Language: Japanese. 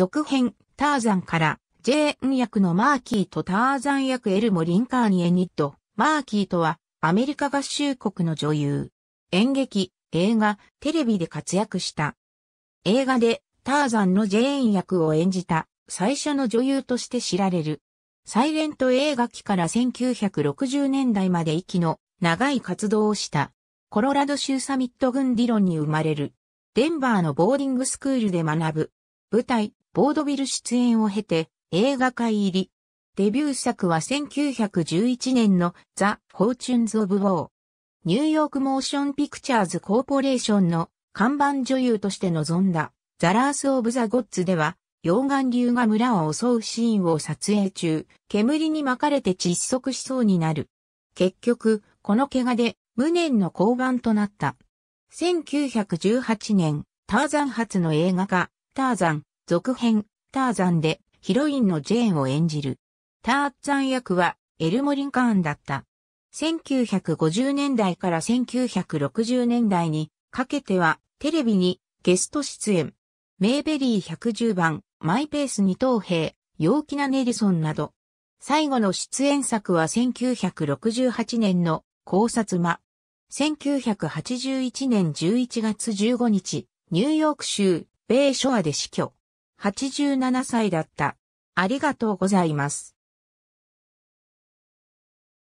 続編、ターザンから、ジェーン役のマーキーとターザン役エルモ・リンカーニ・エニット。マーキーとは、アメリカ合衆国の女優。演劇、映画、テレビで活躍した。映画で、ターザンのジェーン役を演じた、最初の女優として知られる。サイレント映画期から1960年代まで息の長い活動をした。コロラド州サミット軍ディロンに生まれる。デンバーのボーディングスクールで学ぶ。舞台、ボードビル出演を経て映画界入り。デビュー作は1911年のザ・フォーチュンズ・オブ・ウォー。ニューヨークモーションピクチャーズ・コーポレーションの看板女優として臨んだザ・ラース・オブ・ザ・ゴッツでは溶岩流が村を襲うシーンを撮影中、煙に巻かれて窒息しそうになる。結局、この怪我で無念の降板となった。1918年、ターザン初の映画化、ターザン、続編、ターザンでヒロインのジェーンを演じる。ターザン役はエルモ・リンカーンだった。1950年代から1960年代にかけてはテレビにゲスト出演。メイベリー110番、マイペース二等兵、陽気なネルソンなど。最後の出演作は1968年の考察間。1981年11月15日、ニューヨーク州、米ショアで死去。87歳だった。ありがとうございます。